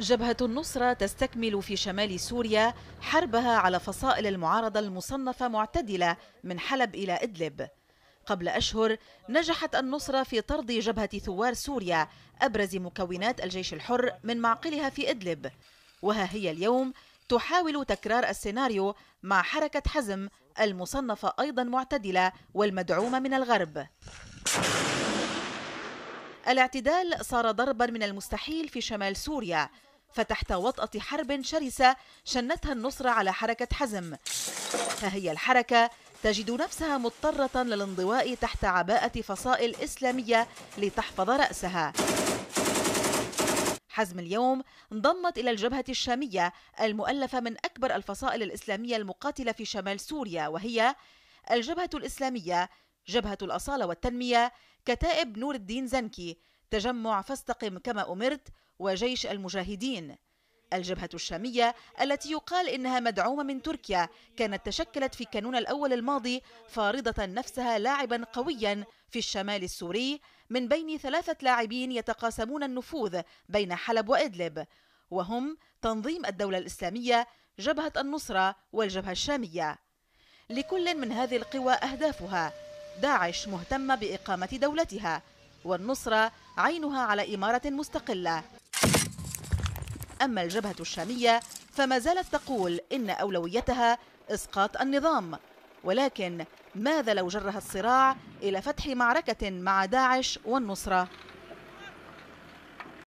جبهة النصرة تستكمل في شمال سوريا حربها على فصائل المعارضة المصنفة معتدلة من حلب إلى إدلب قبل أشهر نجحت النصرة في طرد جبهة ثوار سوريا أبرز مكونات الجيش الحر من معقلها في إدلب وها هي اليوم تحاول تكرار السيناريو مع حركة حزم المصنفة أيضا معتدلة والمدعومة من الغرب الاعتدال صار ضربا من المستحيل في شمال سوريا فتحت وطأة حرب شرسة شنتها النصرة على حركة حزم فهي الحركة تجد نفسها مضطرة للانضواء تحت عباءة فصائل إسلامية لتحفظ رأسها حزم اليوم انضمت إلى الجبهة الشامية المؤلفة من أكبر الفصائل الإسلامية المقاتلة في شمال سوريا وهي الجبهة الإسلامية جبهة الأصالة والتنمية كتائب نور الدين زنكي تجمع فاستقم كما أمرت وجيش المجاهدين الجبهة الشامية التي يقال إنها مدعومة من تركيا كانت تشكلت في كانون الأول الماضي فارضة نفسها لاعبا قويا في الشمال السوري من بين ثلاثة لاعبين يتقاسمون النفوذ بين حلب وإدلب وهم تنظيم الدولة الإسلامية جبهة النصرة والجبهة الشامية لكل من هذه القوى أهدافها داعش مهتمة بإقامة دولتها والنصرة عينها على إمارة مستقلة أما الجبهة الشامية فما زالت تقول إن أولويتها إسقاط النظام ولكن ماذا لو جرها الصراع إلى فتح معركة مع داعش والنصرة؟